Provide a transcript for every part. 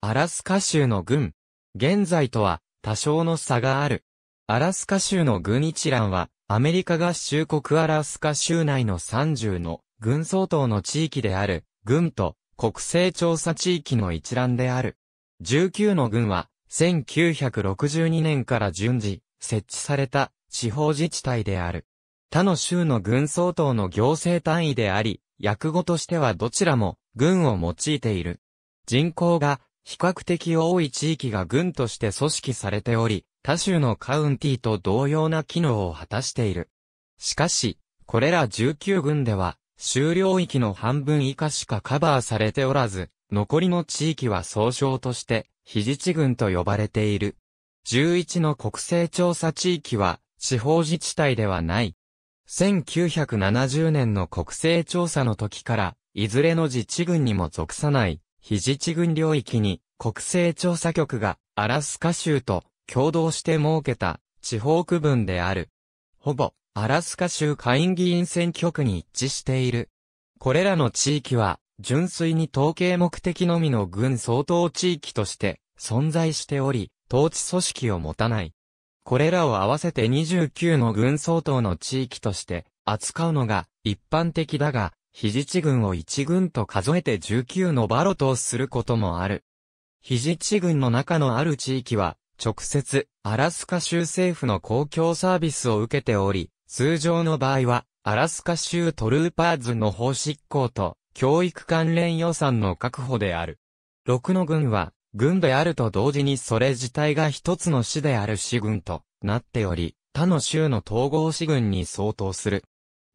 アラスカ州の軍。現在とは多少の差がある。アラスカ州の軍一覧は、アメリカ合衆国アラスカ州内の30の軍総統の地域である、軍と国勢調査地域の一覧である。19の軍は、1962年から順次、設置された地方自治体である。他の州の軍総統の行政単位であり、訳語としてはどちらも軍を用いている。人口が比較的多い地域が軍として組織されており、他州のカウンティと同様な機能を果たしている。しかし、これら19軍では、州領域の半分以下しかカバーされておらず、残りの地域は総称として、非自治軍と呼ばれている。11の国勢調査地域は、地方自治体ではない。1970年の国勢調査の時から、いずれの自治軍にも属さない、肘地群領域に国勢調査局がアラスカ州と共同して設けた地方区分である。ほぼアラスカ州下院議員選挙区に一致している。これらの地域は純粋に統計目的のみの軍相当地域として存在しており、統治組織を持たない。これらを合わせて29の軍相当の地域として扱うのが一般的だが、肘地軍を1軍と数えて19のバロとすることもある。肘地軍の中のある地域は、直接、アラスカ州政府の公共サービスを受けており、通常の場合は、アラスカ州トルーパーズの法執行と、教育関連予算の確保である。6の軍は、軍であると同時にそれ自体が一つの市である市軍となっており、他の州の統合市軍に相当する。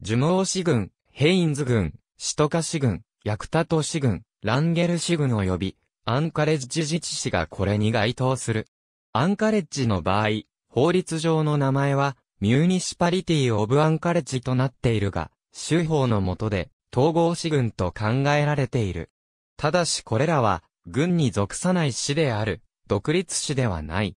呪毛市軍、ヘインズ軍、シトカ市軍、ヤクタト市軍、ランゲル市軍及び、アンカレッジ自治市がこれに該当する。アンカレッジの場合、法律上の名前は、ミューニシパリティ・オブ・アンカレッジとなっているが、州法の下で、統合市軍と考えられている。ただしこれらは、軍に属さない市である、独立市ではない。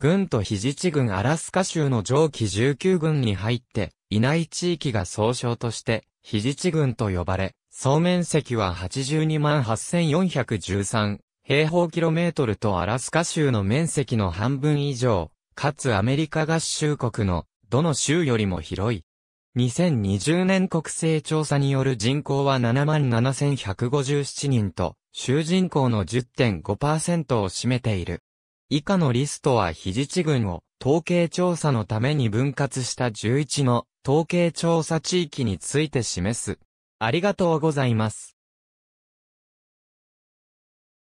軍と非自治軍アラスカ州の上記19軍に入っていない地域が総称として肘地軍と呼ばれ、総面積は82万8413平方キロメートルとアラスカ州の面積の半分以上、かつアメリカ合衆国のどの州よりも広い。2020年国勢調査による人口は77,157人と、州人口の10.5%を占めている。以下のリストは肘地軍を統計調査のために分割した11の統計調査地域について示す。ありがとうございます。